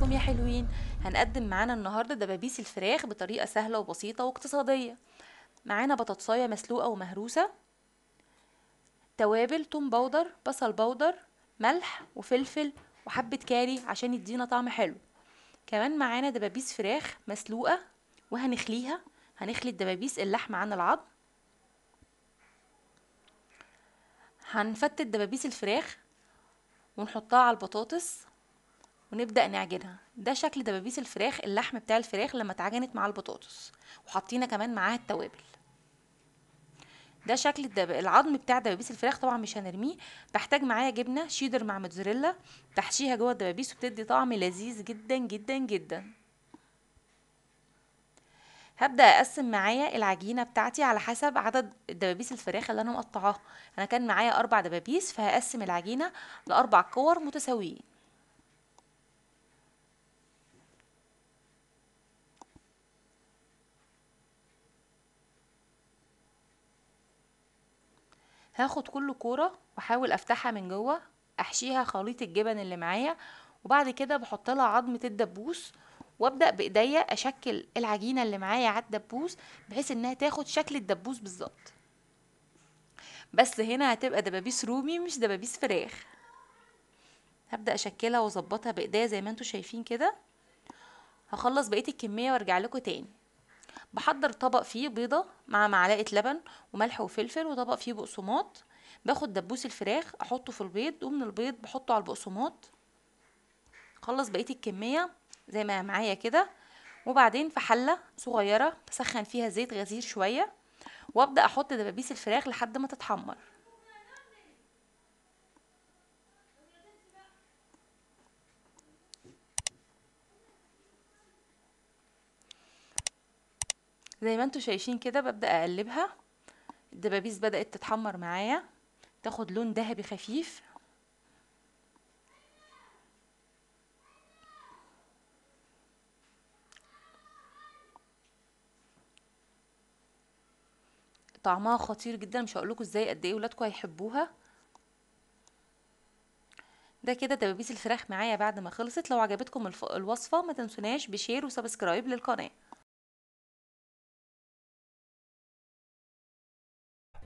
عليكم يا حلوين هنقدم معانا النهارده دبابيس الفراخ بطريقه سهله وبسيطه واقتصاديه معانا بطاطسايه مسلوقه ومهروسه توابل توم بودر بصل بودر ملح وفلفل وحبه كاري عشان يدينا طعم حلو كمان معانا دبابيس فراخ مسلوقه وهنخليها هنخلي الدبابيس اللحم عن العظم هنفتت دبابيس الفراخ ونحطها على البطاطس ونبدأ نعجنها ده شكل دبابيس الفراخ اللحم بتاع الفراخ لما اتعجنت مع البطاطس وحطينا كمان معاها التوابل ده شكل الدب... العظم بتاع دبابيس الفراخ طبعا مش هنرميه بحتاج معايا جبنه شيدر مع موتزاريلا تحشيها جوه الدبابيس وبتدي طعم لذيذ جدا جدا جدا هبدا اقسم معايا العجينه بتاعتي على حسب عدد دبابيس الفراخ اللي انا مقطعاها انا كان معايا اربع دبابيس فهقسم العجينه لاربع كور متساويين هاخد كل كوره واحاول افتحها من جوه احشيها خليط الجبن اللي معايا وبعد كده بحط لها عظمه الدبوس وابدا بايديا اشكل العجينه اللي معايا على الدبوس بحيث انها تاخد شكل الدبوس بالظبط بس هنا هتبقى دبابيس رومي مش دبابيس فراخ هبدا اشكلها واظبطها بايديا زي ما انتم شايفين كده هخلص بقيه الكميه وارجع لكم تاني بحضر طبق فيه بيضة مع معلقة لبن وملح وفلفل وطبق فيه بقسماط باخد دبوس الفراخ احطه في البيض ومن البيض بحطه على البقسماط خلص بقية الكمية زي ما معايا كده وبعدين في حلة صغيرة بسخن فيها زيت غزير شوية وابدأ احط دبابيس الفراخ لحد ما تتحمر زي ما انتوا شايفين كده ببدأ اقلبها الدبابيس بدأت تتحمر معايا تاخد لون ذهبي خفيف طعمها خطير جدا مش هقول لكم ازاي قد ايه ولادكم هيحبوها ده كده دبابيس الفراخ معايا بعد ما خلصت لو عجبتكم الوصفه ما تنسوناش بشير وسبسكرايب للقناه